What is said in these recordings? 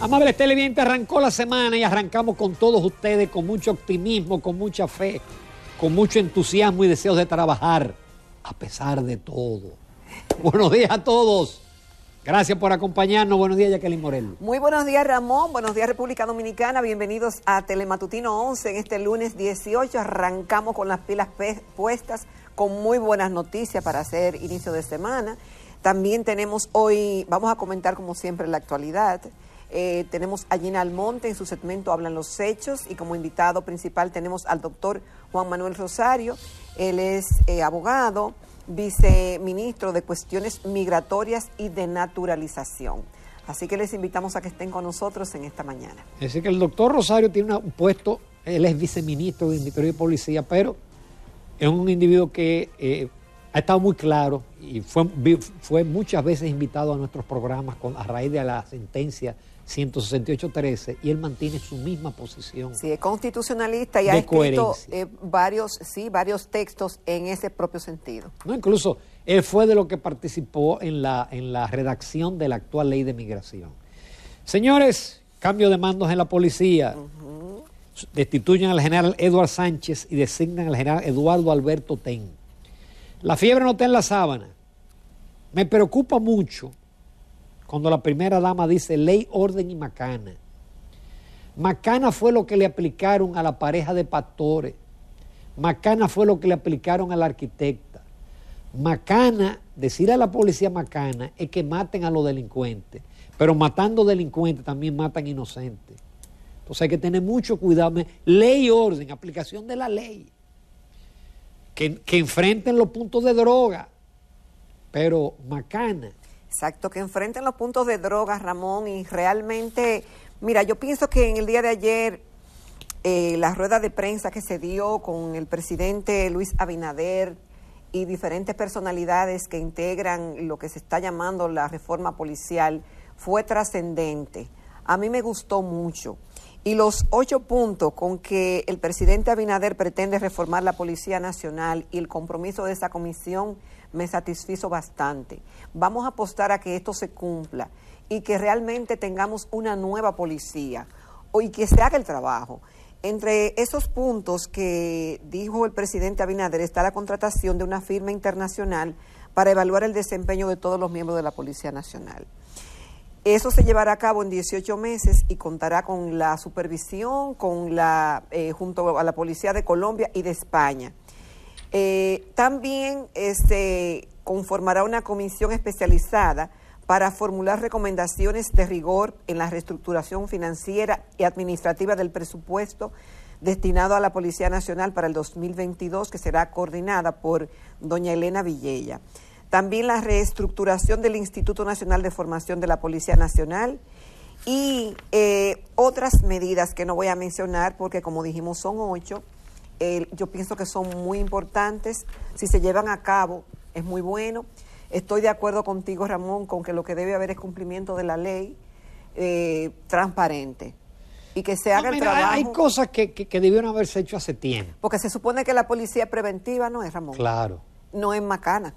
Amables televidente arrancó la semana y arrancamos con todos ustedes con mucho optimismo, con mucha fe, con mucho entusiasmo y deseos de trabajar, a pesar de todo. Buenos días a todos. Gracias por acompañarnos. Buenos días, Jacqueline Morel. Muy buenos días, Ramón. Buenos días, República Dominicana. Bienvenidos a Telematutino 11 en este lunes 18. Arrancamos con las pilas puestas, con muy buenas noticias para hacer inicio de semana. También tenemos hoy, vamos a comentar como siempre la actualidad. Eh, tenemos a Gina Almonte en su segmento Hablan los Hechos y como invitado principal tenemos al doctor Juan Manuel Rosario. Él es eh, abogado, viceministro de Cuestiones Migratorias y de Naturalización. Así que les invitamos a que estén con nosotros en esta mañana. Es decir, que el doctor Rosario tiene un puesto, él es viceministro de Interior y Policía, pero es un individuo que eh, ha estado muy claro y fue, fue muchas veces invitado a nuestros programas a raíz de la sentencia 168.13 y él mantiene su misma posición. Sí, es constitucionalista y ha escrito eh, varios, sí, varios textos en ese propio sentido. No, incluso él fue de lo que participó en la, en la redacción de la actual ley de migración. Señores, cambio de mandos en la policía. Destituyen al general Eduardo Sánchez y designan al general Eduardo Alberto Ten. La fiebre no está en la sábana. Me preocupa mucho cuando la primera dama dice ley, orden y macana. Macana fue lo que le aplicaron a la pareja de pastores. Macana fue lo que le aplicaron a la arquitecta. Macana, decir a la policía macana es que maten a los delincuentes. Pero matando delincuentes también matan inocentes. Entonces hay que tener mucho cuidado. Ley orden, aplicación de la ley. Que, que enfrenten los puntos de droga. Pero macana Exacto, que enfrenten los puntos de drogas, Ramón, y realmente, mira, yo pienso que en el día de ayer eh, la rueda de prensa que se dio con el presidente Luis Abinader y diferentes personalidades que integran lo que se está llamando la reforma policial fue trascendente. A mí me gustó mucho y los ocho puntos con que el presidente Abinader pretende reformar la Policía Nacional y el compromiso de esa comisión me satisfizo bastante. Vamos a apostar a que esto se cumpla y que realmente tengamos una nueva policía y que se haga el trabajo. Entre esos puntos que dijo el presidente Abinader está la contratación de una firma internacional para evaluar el desempeño de todos los miembros de la Policía Nacional. Eso se llevará a cabo en 18 meses y contará con la supervisión, con la eh, junto a la policía de Colombia y de España. Eh, también se este, conformará una comisión especializada para formular recomendaciones de rigor en la reestructuración financiera y administrativa del presupuesto destinado a la Policía Nacional para el 2022, que será coordinada por doña Elena Villella también la reestructuración del Instituto Nacional de Formación de la Policía Nacional y eh, otras medidas que no voy a mencionar porque como dijimos son ocho, yo pienso que son muy importantes, si se llevan a cabo es muy bueno. Estoy de acuerdo contigo, Ramón, con que lo que debe haber es cumplimiento de la ley eh, transparente y que se haga el trabajo. Hay cosas que, que, debieron haberse hecho hace tiempo. Porque se supone que la policía preventiva no es, Ramón. Claro. No es macana.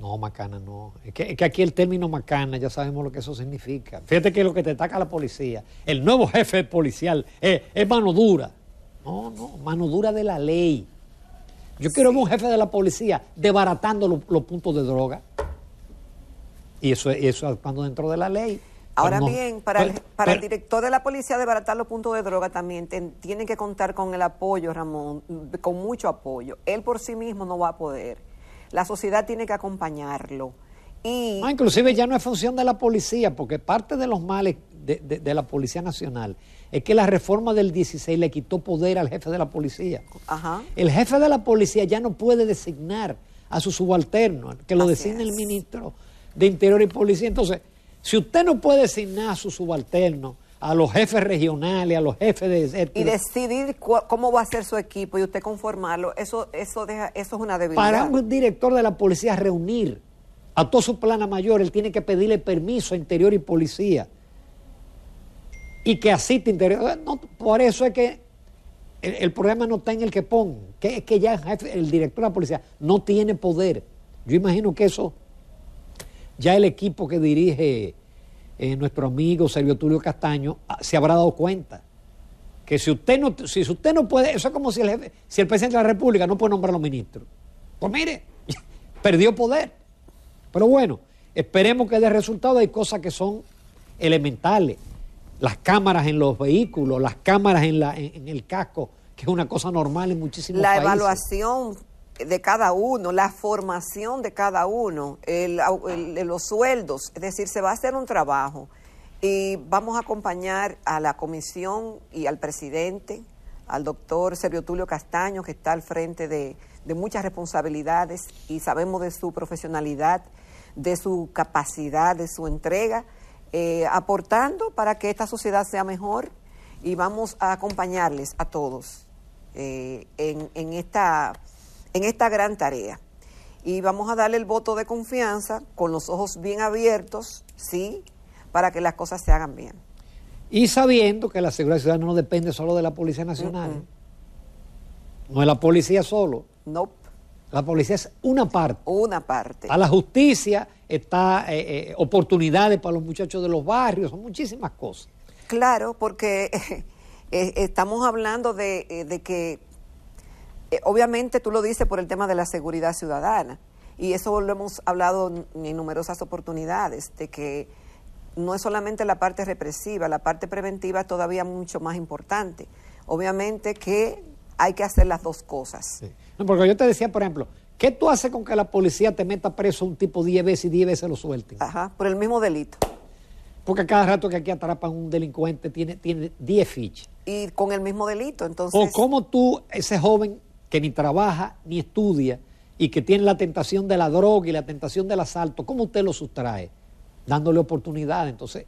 No, macana no. Es que, que, aquí el término macana ya sabemos lo que eso significa. Fíjate que lo que te ataca la policía, el nuevo jefe policial, eh, es, mano dura. No, no, mano dura de la ley. Yo quiero ver un jefe de la policía desbaratando los puntos de droga. Y eso, eso actuando dentro de la ley. Pues Ahora bien, para, el, pues, para el director de la policía debaratar los puntos de droga también tiene que contar con el apoyo, Ramón, con mucho apoyo. Él por sí mismo no va a poder la sociedad tiene que acompañarlo. Y... Ah, inclusive ya no es función de la policía, porque parte de los males de, la Policía Nacional es que la reforma del 16 le quitó poder al jefe de la policía. El jefe de la policía ya no puede designar a su subalterno, que lo designe el ministro de Interior y Policía. Entonces, si usted no puede designar a su subalterno, a los jefes regionales, a los jefes de... Y decidir cómo va a ser su equipo y usted conformarlo, eso, eso, deja, eso es una debilidad. Para un director de la policía reunir a todo su plana mayor, él tiene que pedirle permiso a Interior y Policía. Y que asiste Interior. Eh, por eso es que el, problema no está en el que ponga, que es que ya el director de la policía no tiene poder. Yo imagino que eso, ya el equipo que dirige eh, nuestro amigo Sergio Tulio Castaño, ah, se habrá dado cuenta que si usted no, si usted no puede, eso es como si el, si el presidente de la República no puede nombrar los ministros. Pues mire, perdió poder. Pero bueno, esperemos que de resultado. Hay cosas que son elementales. Las cámaras en los vehículos, las cámaras en, la, en, el casco, que es una cosa normal en muchísimos La evaluación de cada uno, la formación de cada uno, el, los sueldos, es decir, se va a hacer un trabajo y vamos a acompañar a la comisión y al presidente, al doctor Sergio Tulio Castaño, que está al frente de, muchas responsabilidades y sabemos de su profesionalidad, de su capacidad, de su entrega, eh, aportando para que esta sociedad sea mejor y vamos a acompañarles a todos eh, en, en esta en esta gran tarea. Y vamos a darle el voto de confianza con los ojos bien abiertos, ¿sí? Para que las cosas se hagan bien. Y sabiendo que la seguridad ciudadana no depende solo de la Policía Nacional. No es la policía solo. No. La policía es una parte. Una parte. A la justicia está eh, eh, oportunidades para los muchachos de los barrios, son muchísimas cosas. Claro, porque eh, estamos hablando de, que eh, obviamente tú lo dices por el tema de la seguridad ciudadana, y eso lo hemos hablado en numerosas oportunidades, de que no es solamente la parte represiva, la parte preventiva es todavía mucho más importante. Obviamente que hay que hacer las dos cosas. porque yo te decía, por ejemplo, ¿qué tú haces con que la policía te meta preso un tipo 10 veces y 10 veces lo suelten? Ajá, por el mismo delito. Porque cada rato que aquí atrapan un delincuente tiene, tiene 10 fichas. Y con el mismo delito, entonces... O cómo tú, ese joven que ni trabaja ni estudia y que tiene la tentación de la droga y la tentación del asalto, ¿cómo usted lo sustrae? Dándole oportunidad. Entonces,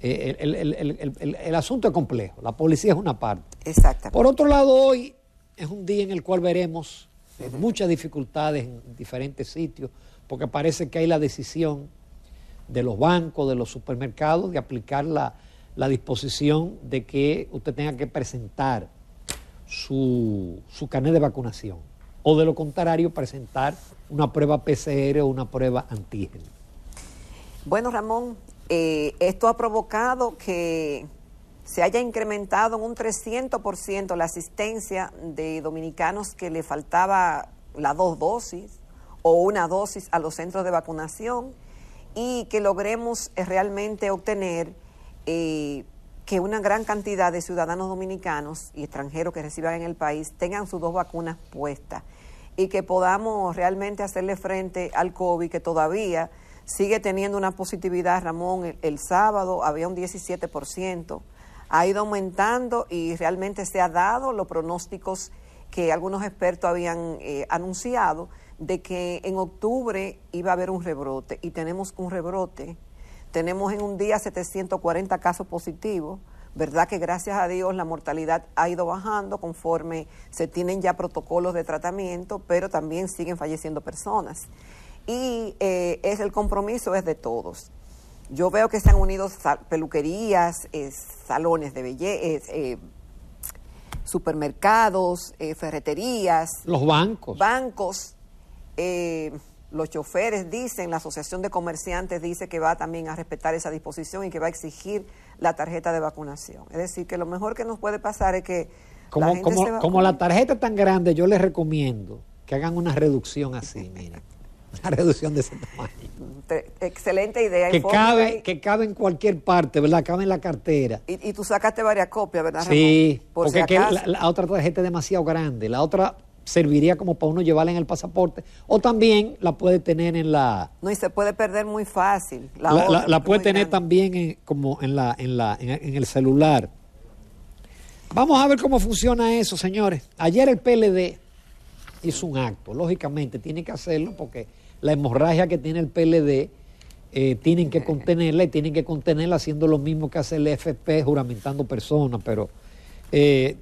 eh, el, asunto es complejo, la policía es una parte. Exactamente. Por otro lado, hoy es un día en el cual veremos eh, muchas dificultades en diferentes sitios, porque parece que hay la decisión de los bancos, de los supermercados, de aplicar la disposición de que usted tenga que presentar su, su carnet de vacunación o de lo contrario presentar una prueba PCR o una prueba antígeno. Bueno, Ramón, eh, esto ha provocado que se haya incrementado en un 300% la asistencia de dominicanos que le faltaba las dos dosis o una dosis a los centros de vacunación y que logremos realmente obtener eh, que una gran cantidad de ciudadanos dominicanos y extranjeros que reciban en el país tengan sus dos vacunas puestas y que podamos realmente hacerle frente al COVID que todavía sigue teniendo una positividad, Ramón, el, sábado había un 17%, ha ido aumentando y realmente se ha dado los pronósticos que algunos expertos habían eh, anunciado de que en octubre iba a haber un rebrote y tenemos un rebrote tenemos en un día 740 casos positivos, ¿verdad? Que gracias a Dios la mortalidad ha ido bajando conforme se tienen ya protocolos de tratamiento, pero también siguen falleciendo personas. Y eh, es el compromiso es de todos. Yo veo que se han unido peluquerías, eh, salones de belleza, eh, supermercados, ferreterías. Los bancos. Bancos los choferes dicen, la Asociación de Comerciantes dice que va también a respetar esa disposición y que va a exigir la tarjeta de vacunación. Es decir, que lo mejor que nos puede pasar es que... Como la, tarjeta es tan grande, yo les recomiendo que hagan una reducción así, mira, Una reducción de ese tamaño. excelente idea. Que cabe, que cabe en cualquier parte, ¿verdad? Cabe en la cartera. Y, tú sacaste varias copias, ¿verdad? Sí, porque la, la, otra tarjeta es demasiado grande. La otra serviría como para uno llevarla en el pasaporte o también la puede tener en la no y se puede perder muy fácil la, puede tener también en, como en la en la el celular vamos a ver cómo funciona eso señores ayer el PLD hizo un acto lógicamente tiene que hacerlo porque la hemorragia que tiene el PLD eh, tienen que contenerla y tienen que contenerla haciendo lo mismo que hace el FP juramentando personas pero eh,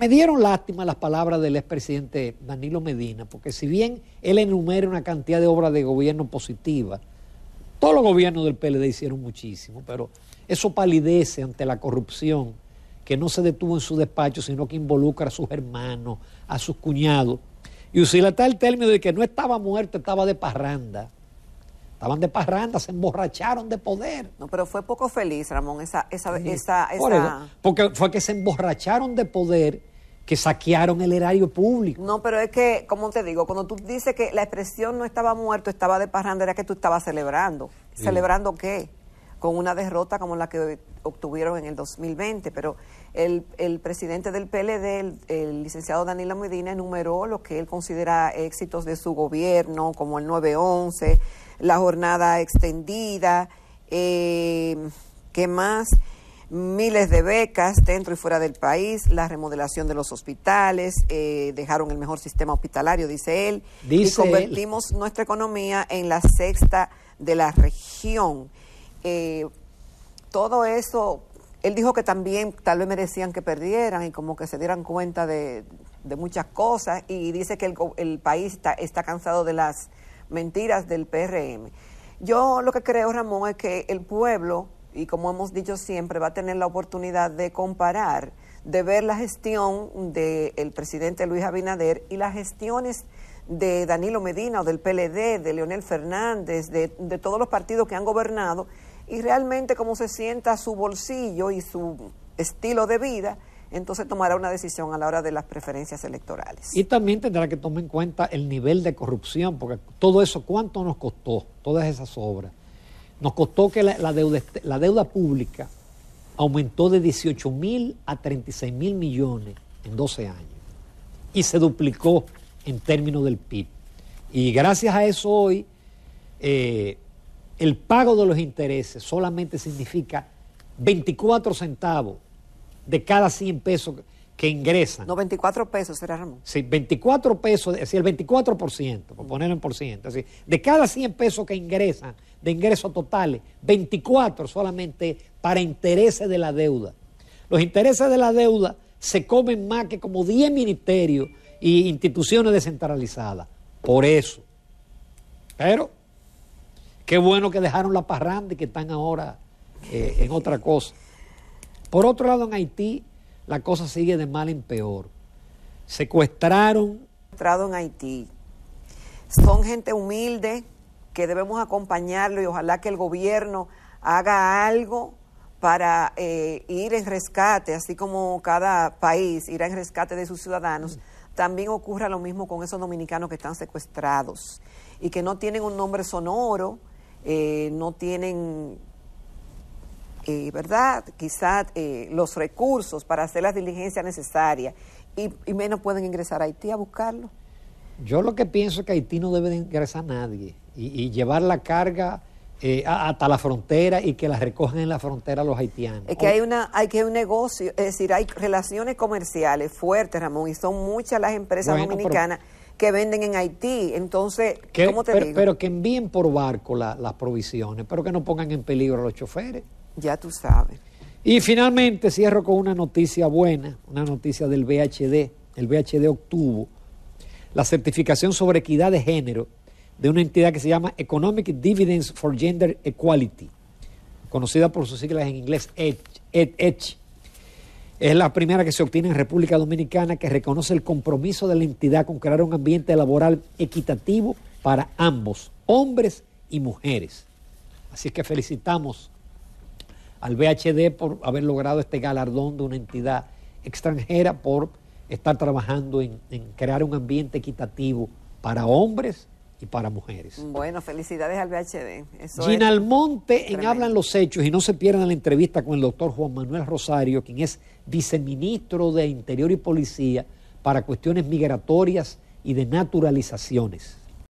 me dieron lástima las palabras del expresidente Danilo Medina, porque si bien él enumera una cantidad de obras de gobierno positiva, todos los gobiernos del PLD hicieron muchísimo, pero eso palidece ante la corrupción que no se detuvo en su despacho, sino que involucra a sus hermanos, a sus cuñados. Y está el término de que no estaba muerto, estaba de parranda. Estaban de parranda, se emborracharon de poder. No, pero fue poco feliz, Ramón, esa... esa, esa, porque fue que se emborracharon de poder que saquearon el erario público. No, pero es que, como te digo, cuando tú dices que la expresión no estaba muerto, estaba de parranda, era que tú estabas celebrando. ¿Celebrando qué? Con una derrota como la que obtuvieron en el 2020, pero el, el presidente del PLD, el, licenciado Danilo Medina, enumeró lo que él considera éxitos de su gobierno, como el 9-11, la jornada extendida, eh, ¿qué más? miles de becas dentro y fuera del país, la remodelación de los hospitales, eh, dejaron el mejor sistema hospitalario, dice él, y convertimos nuestra economía en la sexta de la región. Eh, todo eso, él dijo que también tal vez merecían que perdieran y como que se dieran cuenta de, muchas cosas y dice que el, país está, está cansado de las mentiras del PRM. Yo lo que creo, Ramón, es que el pueblo y como hemos dicho siempre, va a tener la oportunidad de comparar, de ver la gestión del presidente Luis Abinader y las gestiones de Danilo Medina o del PLD, de Leonel Fernández, de, de todos los partidos que han gobernado y realmente cómo se sienta su bolsillo y su estilo de vida entonces tomará una decisión a la hora de las preferencias electorales. Y también tendrá que tomar en cuenta el nivel de corrupción, porque todo eso, ¿cuánto nos costó todas esas obras? Nos costó que la, deuda, pública aumentó de 18 mil a 36 mil millones en 12 años y se duplicó en términos del PIB. Y gracias a eso hoy eh, el pago de los intereses solamente significa 24 centavos de cada 100 pesos que ingresan. 94 24 pesos será Ramón. Sí, 24 pesos, es decir, el 24%, por ponerlo en por ciento. Así, de cada 100 pesos que ingresan, de ingresos totales, 24 solamente para intereses de la deuda. Los intereses de la deuda se comen más que como 10 ministerios y instituciones descentralizadas. Por eso. Pero, qué bueno que dejaron la parranda y que están ahora eh, en otra cosa. Por otro lado, en Haití la cosa sigue de mal en peor. Secuestraron. Secuestrado en Haití. Son gente humilde que debemos acompañarlo y ojalá que el gobierno haga algo para eh, ir en rescate, así como cada país irá en rescate de sus ciudadanos, también ocurra lo mismo con esos dominicanos que están secuestrados y que no tienen un nombre sonoro, eh, no tienen eh, ¿verdad? Quizás eh, los recursos para hacer las diligencias necesarias y, menos pueden ingresar a Haití a buscarlo. Yo lo que pienso es que Haití no debe ingresar a nadie y, llevar la carga eh, hasta la frontera y que la recojan en la frontera los haitianos. Es que hay una hay que un negocio, es decir, hay relaciones comerciales fuertes, Ramón, y son muchas las empresas dominicanas. que venden en Haití. Entonces, ¿cómo te pero, digo? Pero que envíen por barco las provisiones, pero que no pongan en peligro a los choferes. Ya tú sabes. Y finalmente cierro con una noticia buena, una noticia del BHD. El BHD obtuvo la certificación sobre equidad de género de una entidad que se llama Economic Dividends for Gender Equality, conocida por sus siglas en inglés EDGE. E es la primera que se obtiene en República Dominicana que reconoce el compromiso de la entidad con crear un ambiente laboral equitativo para ambos, hombres y mujeres. Así que felicitamos al BHD por haber logrado este galardón de una entidad extranjera por estar trabajando en, crear un ambiente equitativo para hombres y para mujeres. Bueno, felicidades al BHD. Eso Gina Almonte en Hablan los Hechos y no se pierdan la entrevista con el doctor Juan Manuel Rosario, quien es viceministro de Interior y Policía para cuestiones migratorias y de naturalizaciones.